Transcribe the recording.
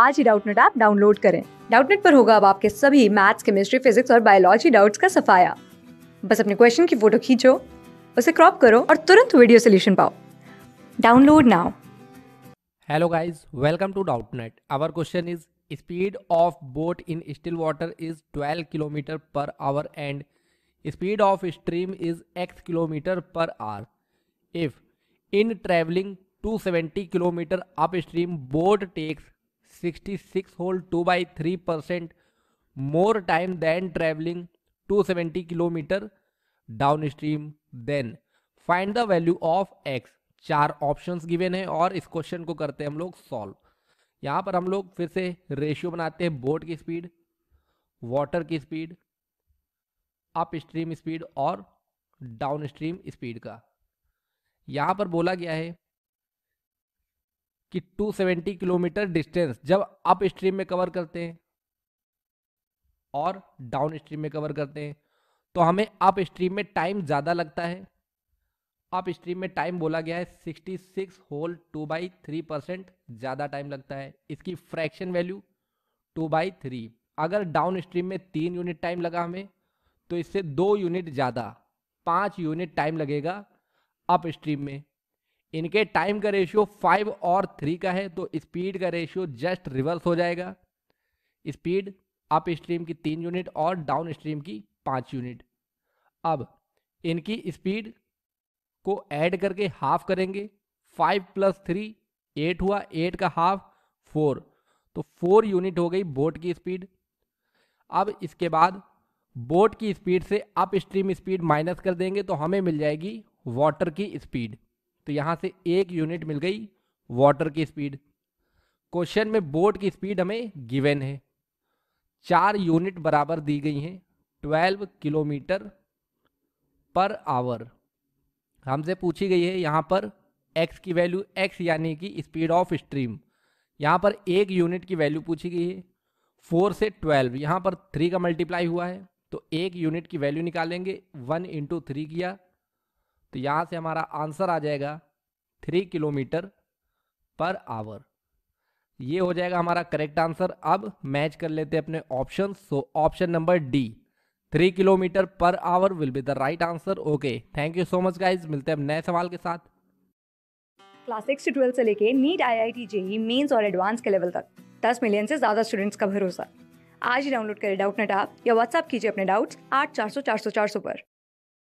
आज ही Doubtnut app download करें डाउटनेट पर होगा अब आपके सभी मैथ्स केमिस्ट्री फिजिक्स और बायोलॉजी डाउट्स का सफाया बस अपने क्वेश्चन की फोटो खींचो उसे क्रॉप करो और तुरंत वीडियो सोल्यूशन पाओ download now hello guys welcome to Doubtnut our question is speed of boat in still water is 12 kilometre per hour and speed of stream is X kilometre per hour if in traveling 270 up stream boat takes 66 whole 2 by 3 percent more time than traveling 270 kilometer downstream then find the value of X चार options given है और इस question को करते हैं हम लोग solve यहाँ पर हम लोग फिर से रेशियो बनाते हैं बोट की स्पीड वाटर की स्पीड अप स्ट्रीम स्पीड और डाउन स्ट्रीम स्पीड का यहाँ पर बोला गया है कि 270 किलोमीटर डिस्टेंस जब अप स्ट्रीम में कवर करते हैं और डाउन स्ट्रीम में कवर करते हैं तो हमें अप स्ट्रीम में टाइम ज़्यादा लगता है अप स्ट्रीम में टाइम बोला गया है 66 whole two by three percent ज़्यादा टाइम लगता है इसकी fraction value two by three अगर डाउन स्ट्रीम में तीन यूनिट टाइम लगा हमें तो इससे दो यूनिट ज़्यादा पाँच यूनिट टाइम लगेगा अप स्ट्रीम में इनके टाइम का रेशियो फाइव और थ्री का है तो स्पीड का रेशियो जस्ट रिवर्स हो जाएगा स्पीड अप स्ट्रीम की तीन यूनिट और डाउन स्ट्रीम की पाँच यूनिट अब इनकी स्पीड को ऐड करके हाफ करेंगे फाइव प्लस थ्री एट हुआ एट का हाफ फोर तो फोर यूनिट हो गई बोट की स्पीड अब इसके बाद बोट की स्पीड से अप स्ट्रीम स्पीड माइनस कर देंगे तो हमें मिल जाएगी वाटर की स्पीड तो यहाँ से एक यूनिट मिल गई वाटर की स्पीड क्वेश्चन में बोट की स्पीड हमें गिवन है चार यूनिट बराबर दी गई हैं ट्वेल्व किलोमीटर पर आवर हमसे पूछी गई है यहाँ पर एक्स की वैल्यू एक्स यानी कि स्पीड ऑफ स्ट्रीम यहाँ पर एक यूनिट की वैल्यू पूछी गई है फोर से ट्वेल्व यहाँ पर थ्री का मल्टीप्लाई हुआ है तो एक यूनिट की वैल्यू निकालेंगे वन इंटू थ्री किया तो यहाँ से हमारा आंसर आ जाएगा थ्री किलोमीटर पर आवर ये हो जाएगा हमारा करेक्ट आंसर अब मैच कर लेते हैं अपने option so option number D three kilometre per hour will be the right answer okay thank you so much guys मिलते हैं नए सवाल के साथ क्लास सिक्स से ट्वेल्थ से लेके NEET I I T JEE mains और एडवांस के लेवल तक दस मिलियन से ज़्यादा स्टूडेंट्स का भरोसा आज ही डाउनलोड करें डाउट नेट आप या व्हाट्सअप कीजिए अपने डाउट्स आठ चार सौ चार सौ चार सौ पर